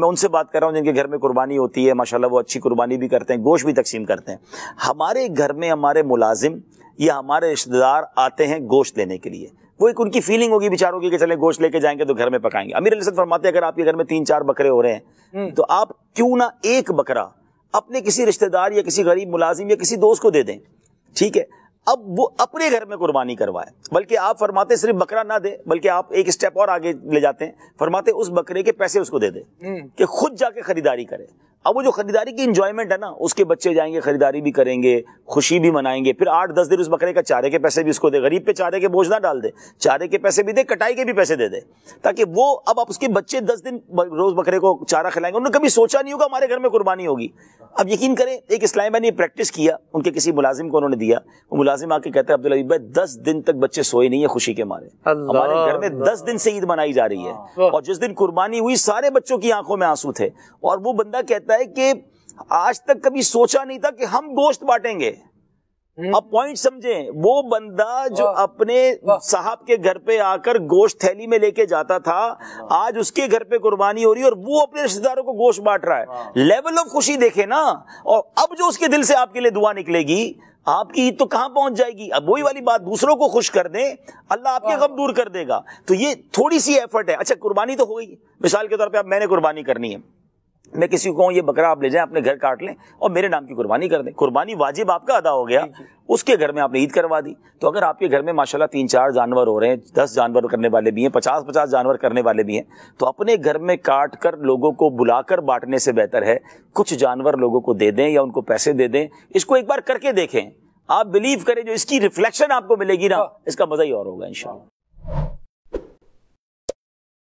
मैं उनसे बात कर रहा हूँ जिनके घर में कुर्बानी होती है माशाल्लाह वो अच्छी कुर्बानी भी करते हैं गोश्त भी तकसीम करते हैं हमारे घर में हमारे मुलाजिम या हमारे रिश्तेदार आते हैं गोश्त लेने के लिए वो एक उनकी फीलिंग होगी बेचारों की कि चले गोश्त लेके जाएंगे तो घर में पकाएंगे अमीर अली फरमाते हैं अगर आपके घर में तीन चार बकरे हो रहे हैं हम्म। तो आप क्यों ना एक बकरा अपने किसी रिश्तेदार या किसी गरीब मुलाजिम या किसी दोस्त को दे दें ठीक है अब वो अपने घर में कुर्बानी करवाए बल्कि आप फरमाते सिर्फ बकरा ना दे बल्कि आप एक स्टेप और आगे ले जाते हैं फरमाते उस बकरे के पैसे उसको दे दे हम्म। कि खुद जाके खरीदारी करे अब वो जो खरीदारी की इंजॉयमेंट है ना उसके बच्चे जाएंगे खरीदारी भी करेंगे खुशी भी मनाएंगे फिर आठ दस दिन उस बकरे का चारे के पैसे भी उसको दे गरीब पे चारे के बोझ ना डाल दे चारे के पैसे भी दे कटाई के भी पैसे दे दे ताकि वो अब आप उसके बच्चे दस दिन रोज बकरे को चारा खिलाएंगे उन्होंने कभी सोचा नहीं होगा हमारे घर में कुर्बानी होगी अब यकीन करें एक इस्लाम ने प्रैक्टिस किया उनके किसी मुलाजिम को उन्होंने दिया वो मुलाजिम आके कहते हैं अब्दुल भाई दस दिन तक बच्चे सोए नहीं है खुशी के मारे हमारे घर में दस दिन से ईद मनाई जा रही है और जिस दिन कुर्बानी हुई सारे बच्चों की आंखों में आंसू थे और वो बंदा कहता देता है कि आज तक कभी सोचा नहीं था कि हम दोस्त बांटेंगे हम्म। अब पॉइंट समझे वो बंदा जो अपने साहब के घर पे आकर गोश्त थैली में लेके जाता था हाँ। आज उसके घर पे कुर्बानी हो रही है और वो अपने रिश्तेदारों को गोश्त बांट रहा है लेवल हाँ। ऑफ खुशी देखे ना और अब जो उसके दिल से आपके लिए दुआ निकलेगी आपकी ईद तो कहां पहुंच जाएगी अब वही वाली बात दूसरों को खुश कर दे अल्लाह आपके हाँ। गम दूर कर देगा तो ये थोड़ी सी एफर्ट है अच्छा कुर्बानी तो हो गई मिसाल के तौर पर अब मैंने कुर्बानी करनी है मैं किसी को कहूँ ये बकरा आप ले जाएं अपने घर काट लें और मेरे नाम की कुर्बानी कर दें कुर्बानी वाजिब आपका अदा हो गया उसके घर में आपने ईद करवा दी तो अगर आपके घर में माशाल्लाह तीन चार जानवर हो रहे हैं दस जानवर करने वाले भी हैं पचास पचास जानवर करने वाले भी हैं तो अपने घर में काट कर लोगों को बुलाकर बांटने से बेहतर है कुछ जानवर लोगों को दे दें या उनको पैसे दे दें इसको एक बार करके देखें आप बिलीव करें जो इसकी रिफ्लेक्शन आपको मिलेगी ना हाँ। इसका मजा ही और होगा इंशाल्लाह